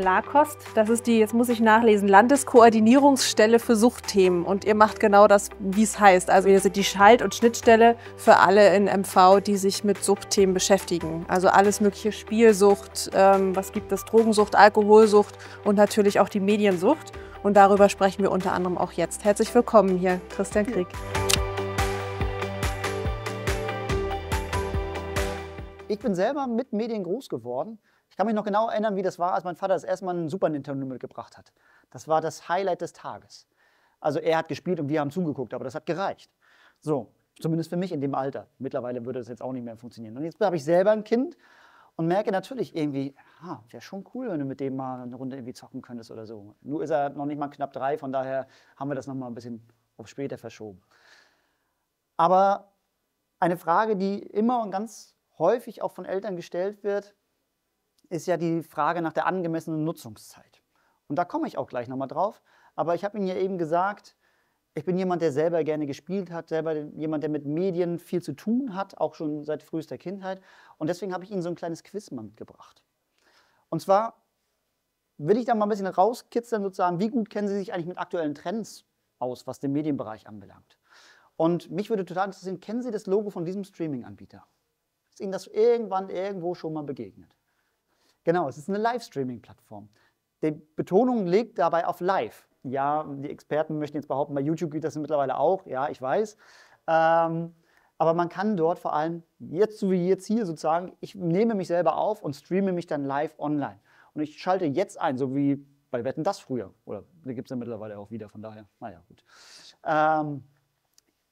LAKOST, das ist die, jetzt muss ich nachlesen, Landeskoordinierungsstelle für Suchtthemen. Und ihr macht genau das, wie es heißt. Also ihr seid die Schalt- und Schnittstelle für alle in MV, die sich mit Suchtthemen beschäftigen. Also alles mögliche Spielsucht, ähm, was gibt es, Drogensucht, Alkoholsucht und natürlich auch die Mediensucht. Und darüber sprechen wir unter anderem auch jetzt. Herzlich willkommen hier, Christian Krieg. Ich bin selber mit Medien groß geworden kann mich noch genau erinnern, wie das war, als mein Vater das erste Mal einen Super Nintendo mitgebracht hat. Das war das Highlight des Tages. Also er hat gespielt und wir haben zugeguckt, aber das hat gereicht. So, zumindest für mich in dem Alter. Mittlerweile würde das jetzt auch nicht mehr funktionieren. Und jetzt habe ich selber ein Kind und merke natürlich irgendwie, ah, wäre schon cool, wenn du mit dem mal eine Runde irgendwie zocken könntest oder so. Nur ist er noch nicht mal knapp drei, von daher haben wir das noch mal ein bisschen auf später verschoben. Aber eine Frage, die immer und ganz häufig auch von Eltern gestellt wird, ist ja die Frage nach der angemessenen Nutzungszeit. Und da komme ich auch gleich nochmal drauf. Aber ich habe Ihnen ja eben gesagt, ich bin jemand, der selber gerne gespielt hat, selber jemand, der mit Medien viel zu tun hat, auch schon seit frühester Kindheit. Und deswegen habe ich Ihnen so ein kleines Quiz mal mitgebracht. Und zwar will ich da mal ein bisschen rauskitzeln, sozusagen, wie gut kennen Sie sich eigentlich mit aktuellen Trends aus, was den Medienbereich anbelangt. Und mich würde total interessieren, kennen Sie das Logo von diesem Streaming-Anbieter? Ist Ihnen das irgendwann irgendwo schon mal begegnet? Genau, es ist eine Livestreaming-Plattform. Die Betonung liegt dabei auf Live. Ja, die Experten möchten jetzt behaupten, bei YouTube geht das mittlerweile auch. Ja, ich weiß. Ähm, aber man kann dort vor allem, jetzt so wie jetzt hier sozusagen, ich nehme mich selber auf und streame mich dann live online. Und ich schalte jetzt ein, so wie bei Wetten das früher. Oder da gibt es ja mittlerweile auch wieder, von daher, naja, gut. Ähm,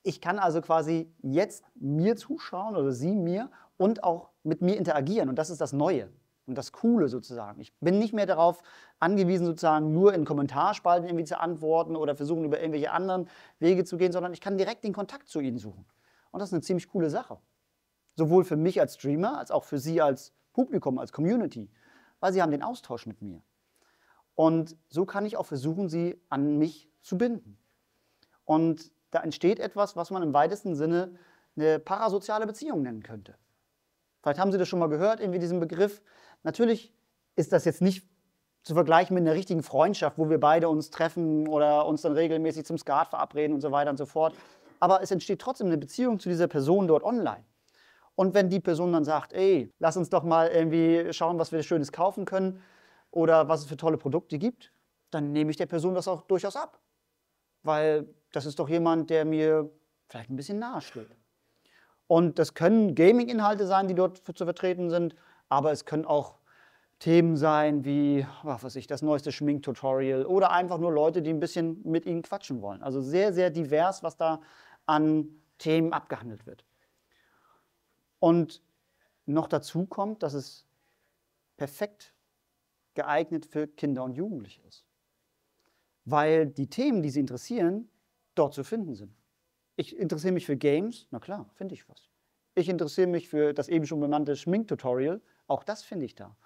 ich kann also quasi jetzt mir zuschauen oder sie mir und auch mit mir interagieren. Und das ist das Neue und das Coole sozusagen. Ich bin nicht mehr darauf angewiesen, sozusagen nur in Kommentarspalten irgendwie zu antworten oder versuchen, über irgendwelche anderen Wege zu gehen, sondern ich kann direkt den Kontakt zu Ihnen suchen. Und das ist eine ziemlich coole Sache. Sowohl für mich als Streamer, als auch für Sie als Publikum, als Community, weil Sie haben den Austausch mit mir. Und so kann ich auch versuchen, Sie an mich zu binden. Und da entsteht etwas, was man im weitesten Sinne eine parasoziale Beziehung nennen könnte. Vielleicht haben Sie das schon mal gehört, irgendwie diesen Begriff. Natürlich ist das jetzt nicht zu vergleichen mit einer richtigen Freundschaft, wo wir beide uns treffen oder uns dann regelmäßig zum Skat verabreden und so weiter und so fort. Aber es entsteht trotzdem eine Beziehung zu dieser Person dort online. Und wenn die Person dann sagt, ey, lass uns doch mal irgendwie schauen, was wir Schönes kaufen können oder was es für tolle Produkte gibt, dann nehme ich der Person das auch durchaus ab. Weil das ist doch jemand, der mir vielleicht ein bisschen nahe steht. Und das können Gaming-Inhalte sein, die dort zu vertreten sind, aber es können auch Themen sein wie, was weiß ich, das neueste Schminktutorial oder einfach nur Leute, die ein bisschen mit ihnen quatschen wollen. Also sehr, sehr divers, was da an Themen abgehandelt wird. Und noch dazu kommt, dass es perfekt geeignet für Kinder und Jugendliche ist, weil die Themen, die sie interessieren, dort zu finden sind. Ich interessiere mich für Games, na klar, finde ich was. Ich interessiere mich für das eben schon benannte Schminktutorial, auch das finde ich da.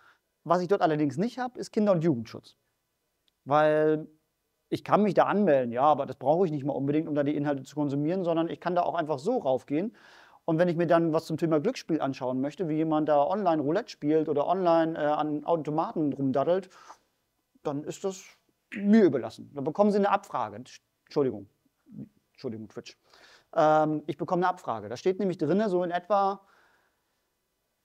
Was ich dort allerdings nicht habe, ist Kinder- und Jugendschutz. Weil ich kann mich da anmelden, ja, aber das brauche ich nicht mal unbedingt, um da die Inhalte zu konsumieren, sondern ich kann da auch einfach so raufgehen. Und wenn ich mir dann was zum Thema Glücksspiel anschauen möchte, wie jemand da online Roulette spielt oder online äh, an Automaten rumdaddelt, dann ist das mir überlassen. Dann bekommen Sie eine Abfrage. Entschuldigung, Entschuldigung, Twitch. Ähm, ich bekomme eine Abfrage. Da steht nämlich drin, so in etwa,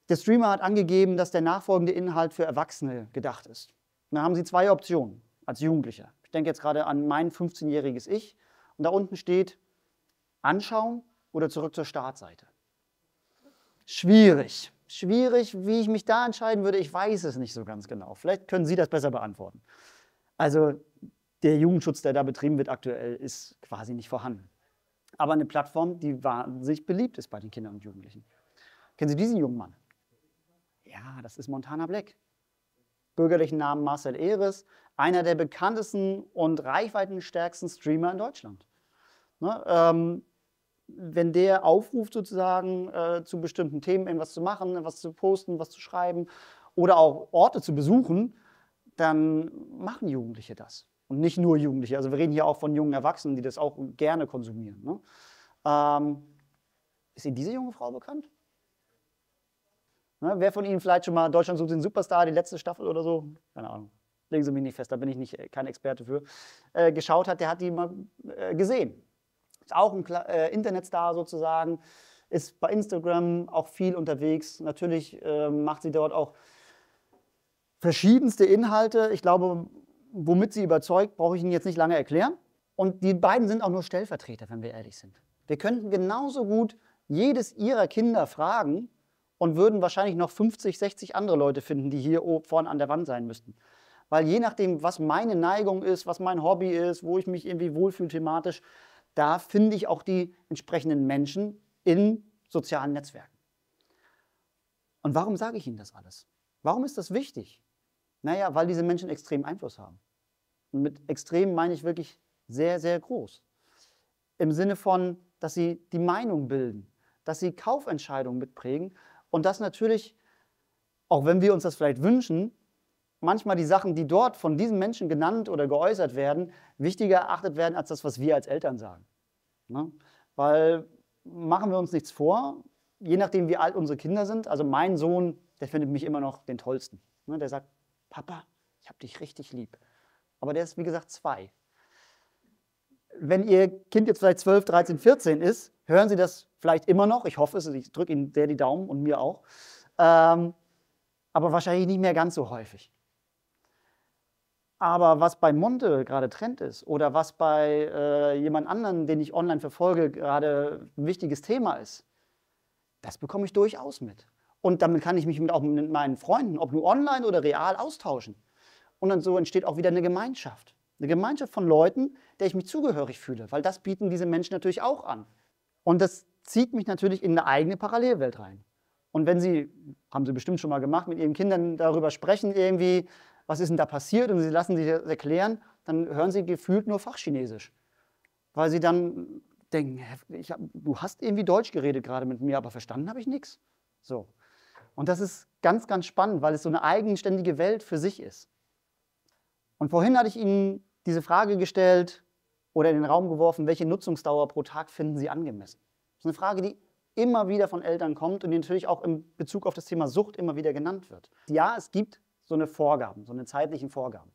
der Streamer hat angegeben, dass der nachfolgende Inhalt für Erwachsene gedacht ist. Und dann haben Sie zwei Optionen als Jugendlicher. Ich denke jetzt gerade an mein 15-jähriges Ich. Und da unten steht anschauen oder zurück zur Startseite. Schwierig. Schwierig, wie ich mich da entscheiden würde, ich weiß es nicht so ganz genau. Vielleicht können Sie das besser beantworten. Also der Jugendschutz, der da betrieben wird aktuell, ist quasi nicht vorhanden. Aber eine Plattform, die wahnsinnig beliebt ist bei den Kindern und Jugendlichen. Kennen Sie diesen jungen Mann? Ja, das ist Montana Black. Bürgerlichen Namen Marcel Ehres, einer der bekanntesten und reichweitenstärksten Streamer in Deutschland. Ne, ähm, wenn der aufruft, sozusagen äh, zu bestimmten Themen irgendwas zu machen, was zu posten, was zu schreiben oder auch Orte zu besuchen, dann machen Jugendliche das. Und nicht nur Jugendliche. Also wir reden hier auch von jungen Erwachsenen, die das auch gerne konsumieren. Ne? Ähm, ist Ihnen diese junge Frau bekannt? Ne? Wer von Ihnen vielleicht schon mal Deutschland sucht den Superstar, die letzte Staffel oder so? Keine Ahnung. Legen Sie mich nicht fest, da bin ich nicht, äh, kein Experte für. Äh, geschaut hat, der hat die mal äh, gesehen. Ist auch ein Kla äh, Internetstar sozusagen, ist bei Instagram auch viel unterwegs. Natürlich ähm, macht sie dort auch verschiedenste Inhalte. Ich glaube, womit sie überzeugt, brauche ich Ihnen jetzt nicht lange erklären. Und die beiden sind auch nur Stellvertreter, wenn wir ehrlich sind. Wir könnten genauso gut jedes ihrer Kinder fragen und würden wahrscheinlich noch 50, 60 andere Leute finden, die hier vorne an der Wand sein müssten. Weil je nachdem, was meine Neigung ist, was mein Hobby ist, wo ich mich irgendwie wohlfühle thematisch, da finde ich auch die entsprechenden Menschen in sozialen Netzwerken. Und warum sage ich Ihnen das alles? Warum ist das wichtig? Naja, weil diese Menschen extrem Einfluss haben. Und mit extrem meine ich wirklich sehr, sehr groß. Im Sinne von, dass sie die Meinung bilden, dass sie Kaufentscheidungen mitprägen und dass natürlich, auch wenn wir uns das vielleicht wünschen, manchmal die Sachen, die dort von diesen Menschen genannt oder geäußert werden, wichtiger erachtet werden als das, was wir als Eltern sagen. Ne? Weil machen wir uns nichts vor, je nachdem, wie alt unsere Kinder sind. Also mein Sohn, der findet mich immer noch den tollsten. Ne? Der sagt, Papa, ich habe dich richtig lieb. Aber der ist, wie gesagt, zwei. Wenn Ihr Kind jetzt vielleicht 12, 13, 14 ist, hören Sie das vielleicht immer noch. Ich hoffe es, ich drücke Ihnen sehr die Daumen und mir auch. Ähm, aber wahrscheinlich nicht mehr ganz so häufig. Aber was bei Monte gerade Trend ist oder was bei äh, jemand anderen, den ich online verfolge, gerade ein wichtiges Thema ist, das bekomme ich durchaus mit. Und damit kann ich mich mit, auch mit meinen Freunden, ob nur online oder real, austauschen. Und dann so entsteht auch wieder eine Gemeinschaft. Eine Gemeinschaft von Leuten, der ich mich zugehörig fühle, weil das bieten diese Menschen natürlich auch an. Und das zieht mich natürlich in eine eigene Parallelwelt rein. Und wenn Sie, haben Sie bestimmt schon mal gemacht, mit Ihren Kindern darüber sprechen, irgendwie, was ist denn da passiert, und Sie lassen sich das erklären, dann hören Sie gefühlt nur Fachchinesisch. Weil Sie dann denken, hab, du hast irgendwie Deutsch geredet gerade mit mir, aber verstanden habe ich nichts. So. Und das ist ganz, ganz spannend, weil es so eine eigenständige Welt für sich ist. Und vorhin hatte ich Ihnen diese Frage gestellt oder in den Raum geworfen, welche Nutzungsdauer pro Tag finden Sie angemessen? Das ist eine Frage, die immer wieder von Eltern kommt und die natürlich auch in Bezug auf das Thema Sucht immer wieder genannt wird. Ja, es gibt so eine Vorgaben, so eine zeitlichen Vorgaben.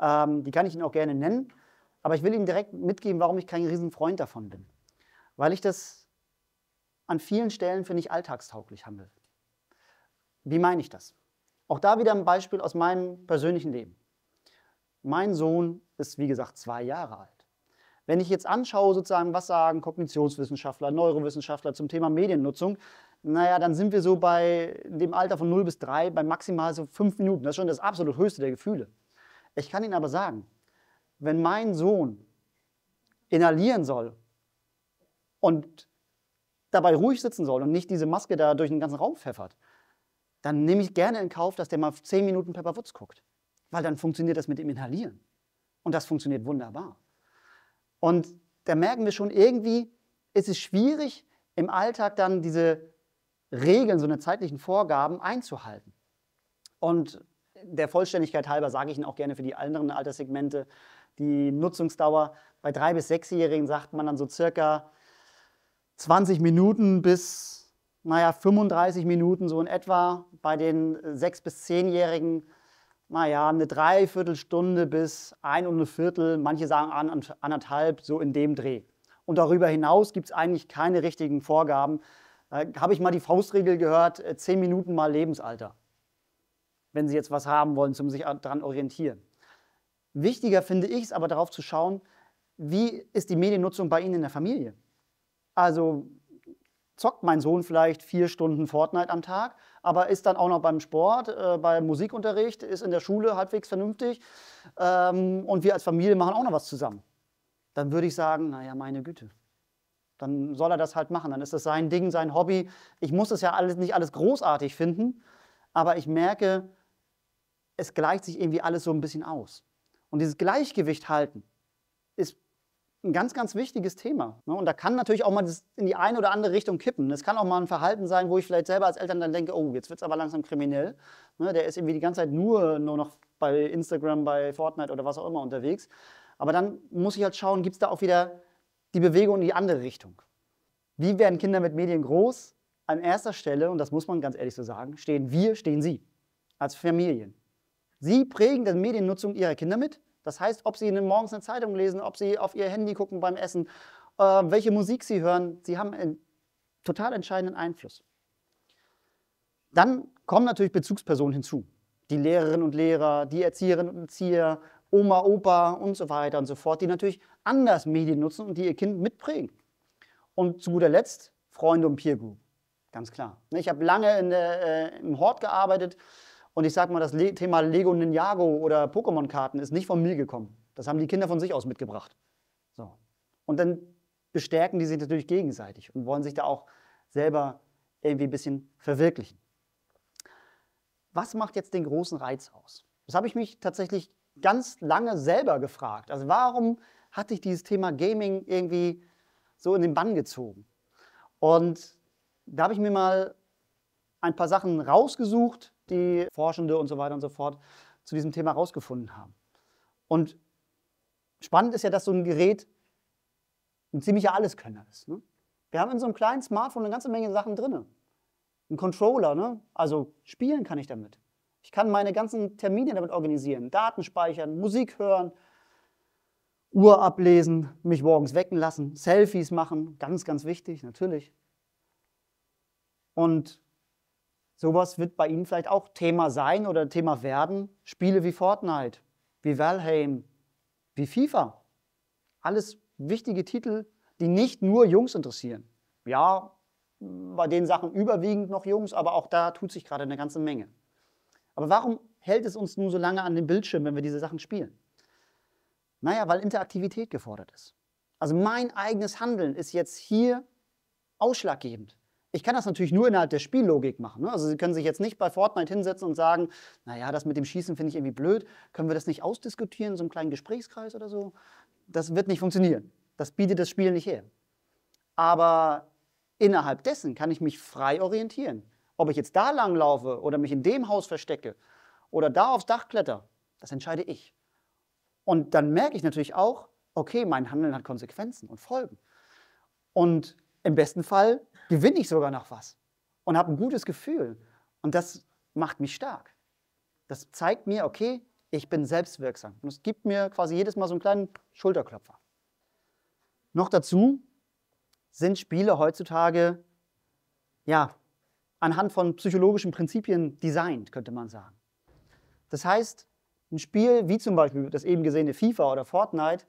Ähm, die kann ich Ihnen auch gerne nennen, aber ich will Ihnen direkt mitgeben, warum ich kein Riesenfreund davon bin. Weil ich das an vielen Stellen für nicht alltagstauglich handel, wie meine ich das? Auch da wieder ein Beispiel aus meinem persönlichen Leben. Mein Sohn ist, wie gesagt, zwei Jahre alt. Wenn ich jetzt anschaue, sozusagen, was sagen Kognitionswissenschaftler, Neurowissenschaftler zum Thema Mediennutzung, naja, dann sind wir so bei dem Alter von 0 bis 3 bei maximal so 5 Minuten. Das ist schon das absolut höchste der Gefühle. Ich kann Ihnen aber sagen, wenn mein Sohn inhalieren soll und dabei ruhig sitzen soll und nicht diese Maske da durch den ganzen Raum pfeffert, dann nehme ich gerne in Kauf, dass der mal zehn Minuten Pepperwoods guckt. Weil dann funktioniert das mit dem Inhalieren. Und das funktioniert wunderbar. Und da merken wir schon, irgendwie ist es schwierig, im Alltag dann diese Regeln, so eine zeitlichen Vorgaben einzuhalten. Und der Vollständigkeit halber sage ich Ihnen auch gerne für die anderen Alterssegmente, die Nutzungsdauer bei drei bis sechsjährigen sagt man dann so circa 20 Minuten bis naja, 35 Minuten so in etwa. Bei den 6- bis 10-Jährigen, naja, eine Dreiviertelstunde bis ein und eine Viertel, manche sagen anderthalb, so in dem Dreh. Und darüber hinaus gibt es eigentlich keine richtigen Vorgaben. Äh, Habe ich mal die Faustregel gehört, 10 äh, Minuten mal Lebensalter, wenn Sie jetzt was haben wollen, zum sich daran orientieren. Wichtiger finde ich es aber darauf zu schauen, wie ist die Mediennutzung bei Ihnen in der Familie? Also zockt mein Sohn vielleicht vier Stunden Fortnite am Tag, aber ist dann auch noch beim Sport, äh, beim Musikunterricht, ist in der Schule halbwegs vernünftig ähm, und wir als Familie machen auch noch was zusammen. Dann würde ich sagen, naja, meine Güte. Dann soll er das halt machen. Dann ist das sein Ding, sein Hobby. Ich muss das ja alles, nicht alles großartig finden, aber ich merke, es gleicht sich irgendwie alles so ein bisschen aus. Und dieses Gleichgewicht halten, ein ganz, ganz wichtiges Thema. Ne? Und da kann natürlich auch mal in die eine oder andere Richtung kippen. Es kann auch mal ein Verhalten sein, wo ich vielleicht selber als Eltern dann denke, oh, jetzt wird es aber langsam kriminell. Ne? Der ist irgendwie die ganze Zeit nur, nur noch bei Instagram, bei Fortnite oder was auch immer unterwegs. Aber dann muss ich halt schauen, gibt es da auch wieder die Bewegung in die andere Richtung. Wie werden Kinder mit Medien groß? An erster Stelle, und das muss man ganz ehrlich so sagen, stehen wir, stehen sie als Familien. Sie prägen die Mediennutzung ihrer Kinder mit das heißt, ob Sie ne, morgens eine Zeitung lesen, ob Sie auf Ihr Handy gucken beim Essen, äh, welche Musik Sie hören, Sie haben einen total entscheidenden Einfluss. Dann kommen natürlich Bezugspersonen hinzu. Die Lehrerinnen und Lehrer, die Erzieherinnen und Erzieher, Oma, Opa und so weiter und so fort, die natürlich anders Medien nutzen und die ihr Kind mitprägen. Und zu guter Letzt Freunde und Peer Group, ganz klar. Ich habe lange der, äh, im Hort gearbeitet, und ich sage mal, das Thema Lego Ninjago oder Pokémon-Karten ist nicht von mir gekommen. Das haben die Kinder von sich aus mitgebracht. So. Und dann bestärken die sich natürlich gegenseitig und wollen sich da auch selber irgendwie ein bisschen verwirklichen. Was macht jetzt den großen Reiz aus? Das habe ich mich tatsächlich ganz lange selber gefragt. Also warum hatte ich dieses Thema Gaming irgendwie so in den Bann gezogen? Und da habe ich mir mal ein paar Sachen rausgesucht, die Forschende und so weiter und so fort zu diesem Thema herausgefunden haben. Und spannend ist ja, dass so ein Gerät ein ziemlicher Alleskönner ist. Ne? Wir haben in so einem kleinen Smartphone eine ganze Menge Sachen drin. Ein Controller, ne? also spielen kann ich damit. Ich kann meine ganzen Termine damit organisieren, Daten speichern, Musik hören, Uhr ablesen, mich morgens wecken lassen, Selfies machen, ganz, ganz wichtig, natürlich. Und Sowas wird bei Ihnen vielleicht auch Thema sein oder Thema werden. Spiele wie Fortnite, wie Valheim, wie FIFA. Alles wichtige Titel, die nicht nur Jungs interessieren. Ja, bei den Sachen überwiegend noch Jungs, aber auch da tut sich gerade eine ganze Menge. Aber warum hält es uns nun so lange an den Bildschirm, wenn wir diese Sachen spielen? Naja, weil Interaktivität gefordert ist. Also mein eigenes Handeln ist jetzt hier ausschlaggebend. Ich kann das natürlich nur innerhalb der Spiellogik machen. Ne? Also Sie können sich jetzt nicht bei Fortnite hinsetzen und sagen, naja, das mit dem Schießen finde ich irgendwie blöd, können wir das nicht ausdiskutieren so einen kleinen Gesprächskreis oder so? Das wird nicht funktionieren. Das bietet das Spiel nicht her. Aber innerhalb dessen kann ich mich frei orientieren. Ob ich jetzt da lang laufe oder mich in dem Haus verstecke oder da aufs Dach kletter, das entscheide ich. Und dann merke ich natürlich auch, okay, mein Handeln hat Konsequenzen und Folgen. Und im besten Fall gewinne ich sogar noch was und habe ein gutes Gefühl. Und das macht mich stark. Das zeigt mir, okay, ich bin selbstwirksam. Und es gibt mir quasi jedes Mal so einen kleinen Schulterklopfer. Noch dazu sind Spiele heutzutage ja, anhand von psychologischen Prinzipien designt, könnte man sagen. Das heißt, ein Spiel wie zum Beispiel das eben gesehene FIFA oder Fortnite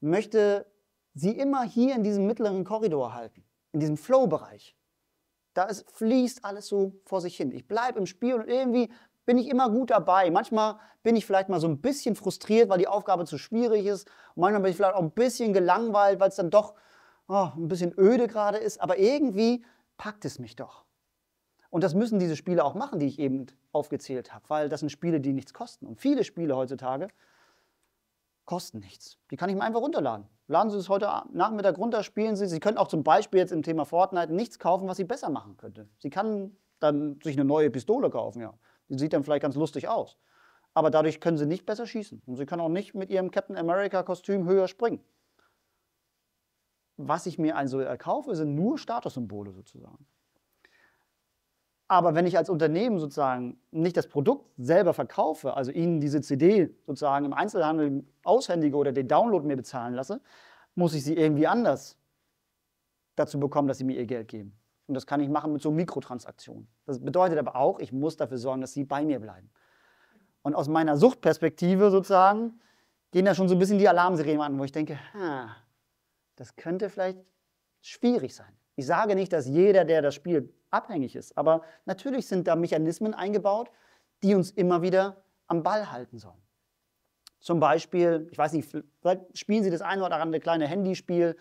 möchte sie immer hier in diesem mittleren Korridor halten in diesem Flow-Bereich. Da ist, fließt alles so vor sich hin. Ich bleibe im Spiel und irgendwie bin ich immer gut dabei. Manchmal bin ich vielleicht mal so ein bisschen frustriert, weil die Aufgabe zu schwierig ist. Und manchmal bin ich vielleicht auch ein bisschen gelangweilt, weil es dann doch oh, ein bisschen öde gerade ist. Aber irgendwie packt es mich doch. Und das müssen diese Spiele auch machen, die ich eben aufgezählt habe, weil das sind Spiele, die nichts kosten. Und viele Spiele heutzutage kosten nichts. Die kann ich mir einfach runterladen. Laden Sie es heute Nachmittag runter, spielen Sie. Sie können auch zum Beispiel jetzt im Thema Fortnite nichts kaufen, was Sie besser machen könnte. Sie kann dann sich eine neue Pistole kaufen, ja. Die sieht dann vielleicht ganz lustig aus. Aber dadurch können Sie nicht besser schießen. Und Sie können auch nicht mit Ihrem Captain America-Kostüm höher springen. Was ich mir also erkaufe, sind nur Statussymbole sozusagen. Aber wenn ich als Unternehmen sozusagen nicht das Produkt selber verkaufe, also Ihnen diese CD sozusagen im Einzelhandel aushändige oder den Download mir bezahlen lasse, muss ich sie irgendwie anders dazu bekommen, dass sie mir ihr Geld geben. Und das kann ich machen mit so Mikrotransaktionen. Das bedeutet aber auch, ich muss dafür sorgen, dass sie bei mir bleiben. Und aus meiner Suchtperspektive sozusagen gehen da schon so ein bisschen die Alarmsirenen an, wo ich denke, ha, das könnte vielleicht schwierig sein. Ich sage nicht, dass jeder, der das spielt, abhängig ist, aber natürlich sind da Mechanismen eingebaut, die uns immer wieder am Ball halten sollen. Zum Beispiel, ich weiß nicht, vielleicht spielen Sie das ein oder andere kleine Handyspiel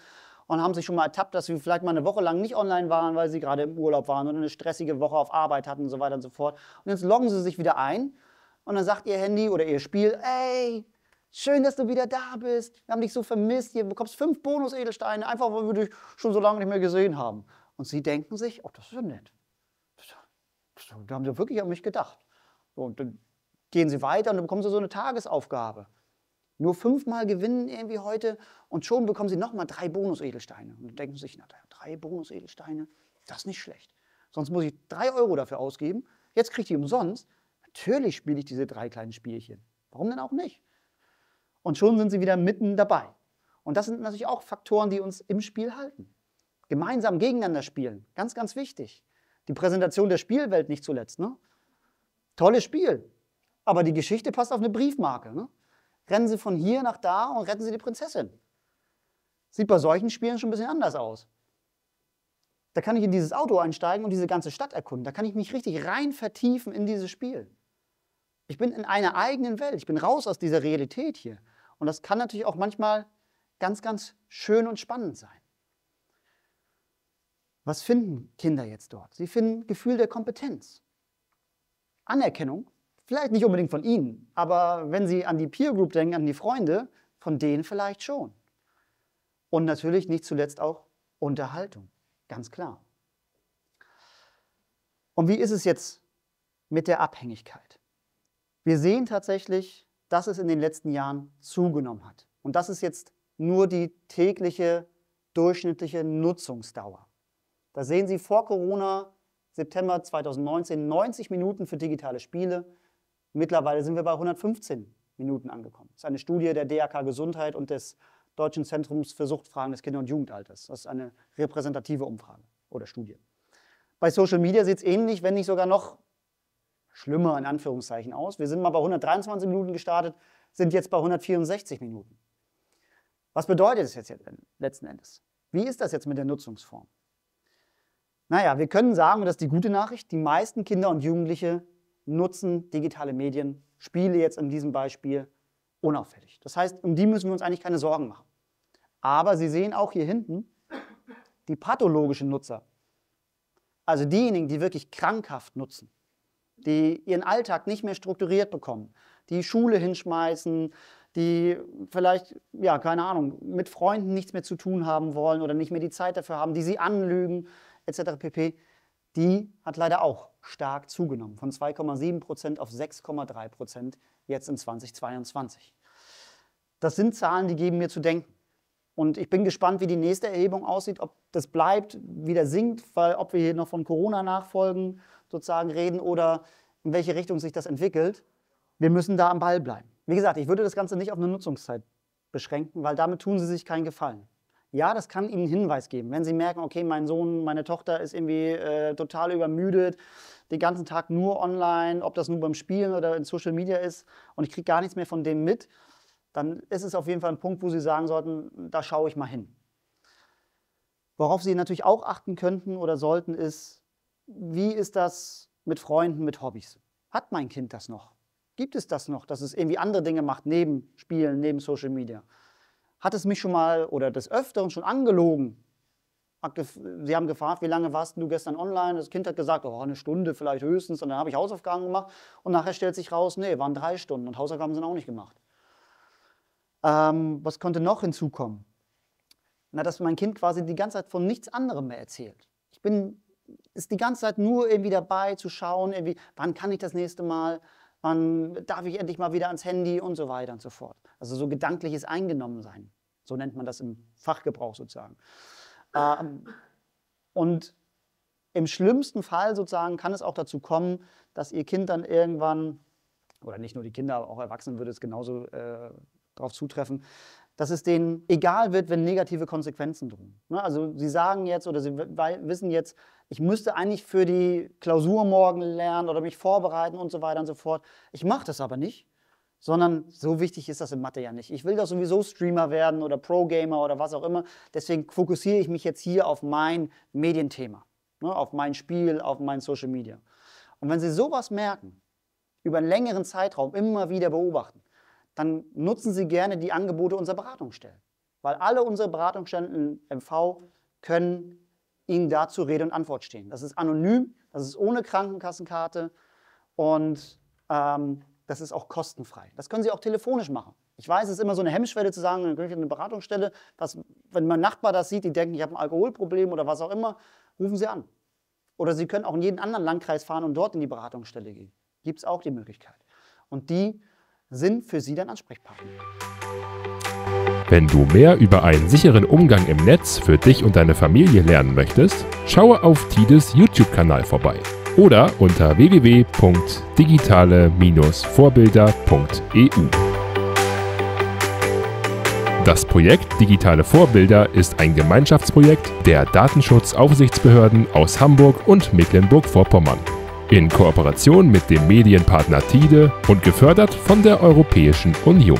und haben sich schon mal ertappt, dass Sie vielleicht mal eine Woche lang nicht online waren, weil Sie gerade im Urlaub waren oder eine stressige Woche auf Arbeit hatten und so weiter und so fort. Und jetzt loggen Sie sich wieder ein und dann sagt Ihr Handy oder Ihr Spiel, ey, Schön, dass du wieder da bist. Wir haben dich so vermisst. Hier bekommst fünf Bonus-Edelsteine, einfach weil wir dich schon so lange nicht mehr gesehen haben. Und sie denken sich, oh, das ist ja nett. Da haben sie wirklich an mich gedacht. und dann gehen sie weiter und dann bekommen sie so eine Tagesaufgabe. Nur fünfmal gewinnen irgendwie heute und schon bekommen sie nochmal drei Bonus-Edelsteine. Und dann denken sie sich, na, drei Bonus-Edelsteine, das ist nicht schlecht. Sonst muss ich drei Euro dafür ausgeben. Jetzt kriege ich die umsonst. Natürlich spiele ich diese drei kleinen Spielchen. Warum denn auch nicht? Und schon sind sie wieder mitten dabei. Und das sind natürlich auch Faktoren, die uns im Spiel halten. Gemeinsam gegeneinander spielen, ganz, ganz wichtig. Die Präsentation der Spielwelt nicht zuletzt. Ne? Tolles Spiel, aber die Geschichte passt auf eine Briefmarke. Ne? Rennen Sie von hier nach da und retten Sie die Prinzessin. Sieht bei solchen Spielen schon ein bisschen anders aus. Da kann ich in dieses Auto einsteigen und diese ganze Stadt erkunden. Da kann ich mich richtig rein vertiefen in dieses Spiel. Ich bin in einer eigenen Welt. Ich bin raus aus dieser Realität hier. Und das kann natürlich auch manchmal ganz, ganz schön und spannend sein. Was finden Kinder jetzt dort? Sie finden Gefühl der Kompetenz, Anerkennung, vielleicht nicht unbedingt von ihnen, aber wenn sie an die Peer Group denken, an die Freunde, von denen vielleicht schon. Und natürlich nicht zuletzt auch Unterhaltung, ganz klar. Und wie ist es jetzt mit der Abhängigkeit? Wir sehen tatsächlich dass es in den letzten Jahren zugenommen hat. Und das ist jetzt nur die tägliche durchschnittliche Nutzungsdauer. Da sehen Sie vor Corona, September 2019, 90 Minuten für digitale Spiele. Mittlerweile sind wir bei 115 Minuten angekommen. Das ist eine Studie der DAK Gesundheit und des Deutschen Zentrums für Suchtfragen des Kinder- und Jugendalters. Das ist eine repräsentative Umfrage oder Studie. Bei Social Media sieht es ähnlich, wenn nicht sogar noch schlimmer in Anführungszeichen aus. Wir sind mal bei 123 Minuten gestartet, sind jetzt bei 164 Minuten. Was bedeutet das jetzt letzten Endes? Wie ist das jetzt mit der Nutzungsform? Naja, wir können sagen, und das ist die gute Nachricht, die meisten Kinder und Jugendliche nutzen digitale Medien, Spiele jetzt in diesem Beispiel, unauffällig. Das heißt, um die müssen wir uns eigentlich keine Sorgen machen. Aber Sie sehen auch hier hinten die pathologischen Nutzer, also diejenigen, die wirklich krankhaft nutzen, die ihren Alltag nicht mehr strukturiert bekommen, die Schule hinschmeißen, die vielleicht, ja, keine Ahnung, mit Freunden nichts mehr zu tun haben wollen oder nicht mehr die Zeit dafür haben, die sie anlügen, etc. pp. Die hat leider auch stark zugenommen, von 2,7 Prozent auf 6,3 Prozent jetzt in 2022. Das sind Zahlen, die geben mir zu denken. Und ich bin gespannt, wie die nächste Erhebung aussieht, ob das bleibt, wieder sinkt, weil ob wir hier noch von Corona nachfolgen, sozusagen reden oder in welche Richtung sich das entwickelt. Wir müssen da am Ball bleiben. Wie gesagt, ich würde das Ganze nicht auf eine Nutzungszeit beschränken, weil damit tun sie sich keinen Gefallen. Ja, das kann Ihnen einen Hinweis geben. Wenn Sie merken, okay, mein Sohn, meine Tochter ist irgendwie äh, total übermüdet, den ganzen Tag nur online, ob das nur beim Spielen oder in Social Media ist und ich kriege gar nichts mehr von dem mit, dann ist es auf jeden Fall ein Punkt, wo Sie sagen sollten, da schaue ich mal hin. Worauf Sie natürlich auch achten könnten oder sollten, ist, wie ist das mit Freunden, mit Hobbys? Hat mein Kind das noch? Gibt es das noch, dass es irgendwie andere Dinge macht, neben Spielen, neben Social Media? Hat es mich schon mal oder des Öfteren schon angelogen? Sie haben gefragt, wie lange warst du gestern online? Das Kind hat gesagt, oh, eine Stunde vielleicht höchstens. Und dann habe ich Hausaufgaben gemacht. Und nachher stellt sich raus, nee, waren drei Stunden. Und Hausaufgaben sind auch nicht gemacht. Ähm, was konnte noch hinzukommen? Na, dass mein Kind quasi die ganze Zeit von nichts anderem mehr erzählt. Ich bin ist die ganze Zeit nur irgendwie dabei zu schauen, irgendwie, wann kann ich das nächste Mal, wann darf ich endlich mal wieder ans Handy und so weiter und so fort. Also so gedankliches Eingenommensein. So nennt man das im Fachgebrauch sozusagen. Ähm, und im schlimmsten Fall sozusagen kann es auch dazu kommen, dass ihr Kind dann irgendwann, oder nicht nur die Kinder, aber auch Erwachsenen würde es genauso äh, darauf zutreffen, dass es denen egal wird, wenn negative Konsequenzen drohen. Ne, also sie sagen jetzt oder sie wissen jetzt, ich müsste eigentlich für die Klausur morgen lernen oder mich vorbereiten und so weiter und so fort. Ich mache das aber nicht, sondern so wichtig ist das in Mathe ja nicht. Ich will doch sowieso Streamer werden oder Pro-Gamer oder was auch immer. Deswegen fokussiere ich mich jetzt hier auf mein Medienthema, ne, auf mein Spiel, auf mein Social Media. Und wenn Sie sowas merken, über einen längeren Zeitraum immer wieder beobachten, dann nutzen Sie gerne die Angebote unserer Beratungsstellen. Weil alle unsere Beratungsstellen in MV können Ihnen dazu Rede und Antwort stehen. Das ist anonym, das ist ohne Krankenkassenkarte und ähm, das ist auch kostenfrei. Das können Sie auch telefonisch machen. Ich weiß, es ist immer so eine Hemmschwelle zu sagen, dann kriege ich eine Beratungsstelle, dass, wenn mein Nachbar das sieht, die denken, ich habe ein Alkoholproblem oder was auch immer, rufen Sie an. Oder Sie können auch in jeden anderen Landkreis fahren und dort in die Beratungsstelle gehen. Gibt es auch die Möglichkeit. Und die sind für Sie dann Ansprechpartner. Wenn du mehr über einen sicheren Umgang im Netz für dich und deine Familie lernen möchtest, schaue auf Tides YouTube-Kanal vorbei oder unter www.digitale-vorbilder.eu. Das Projekt Digitale Vorbilder ist ein Gemeinschaftsprojekt der Datenschutzaufsichtsbehörden aus Hamburg und Mecklenburg-Vorpommern. In Kooperation mit dem Medienpartner TIDE und gefördert von der Europäischen Union.